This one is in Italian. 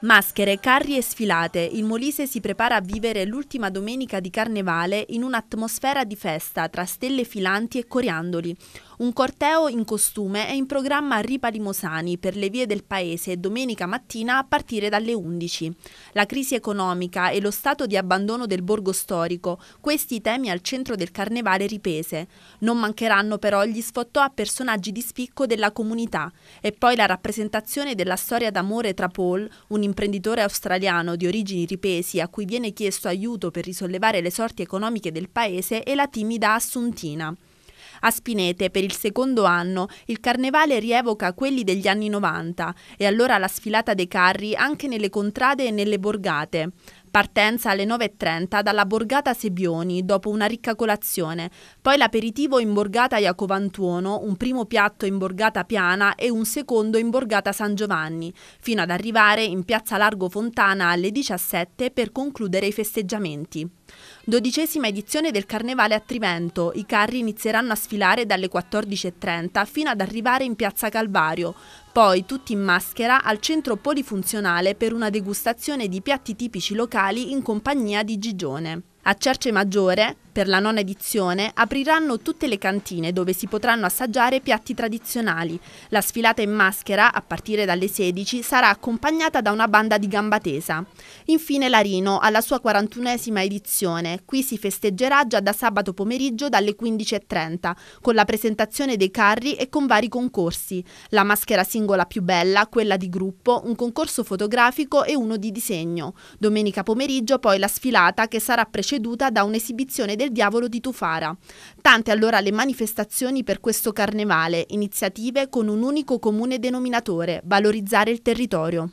Maschere, carri e sfilate, il Molise si prepara a vivere l'ultima domenica di carnevale in un'atmosfera di festa tra stelle filanti e coriandoli. Un corteo in costume è in programma a Ripa Limosani per le vie del paese domenica mattina a partire dalle 11. La crisi economica e lo stato di abbandono del borgo storico, questi temi al centro del carnevale ripese. Non mancheranno però gli sfottò a personaggi di spicco della comunità e poi la rappresentazione della storia d'amore tra Paul, un imprenditore australiano di origini ripesi a cui viene chiesto aiuto per risollevare le sorti economiche del paese e la timida Assuntina. A Spinete, per il secondo anno, il carnevale rievoca quelli degli anni 90 e allora la sfilata dei carri anche nelle contrade e nelle borgate. Partenza alle 9.30 dalla Borgata Sebioni, dopo una ricca colazione, poi l'aperitivo in Borgata Iacovantuono, un primo piatto in Borgata Piana e un secondo in Borgata San Giovanni, fino ad arrivare in Piazza Largo Fontana alle 17 per concludere i festeggiamenti. Dodicesima edizione del Carnevale a Trivento. I carri inizieranno a sfilare dalle 14.30 fino ad arrivare in Piazza Calvario, poi tutti in maschera al centro polifunzionale per una degustazione di piatti tipici locali in compagnia di Gigione. A Cerce Maggiore per la nona edizione apriranno tutte le cantine dove si potranno assaggiare piatti tradizionali. La sfilata in maschera, a partire dalle 16, sarà accompagnata da una banda di gamba tesa. Infine Larino, alla sua 41esima edizione. Qui si festeggerà già da sabato pomeriggio dalle 15.30, con la presentazione dei carri e con vari concorsi. La maschera singola più bella, quella di gruppo, un concorso fotografico e uno di disegno. Domenica pomeriggio poi la sfilata che sarà preceduta da un'esibizione dei del diavolo di Tufara. Tante allora le manifestazioni per questo carnevale, iniziative con un unico comune denominatore, valorizzare il territorio.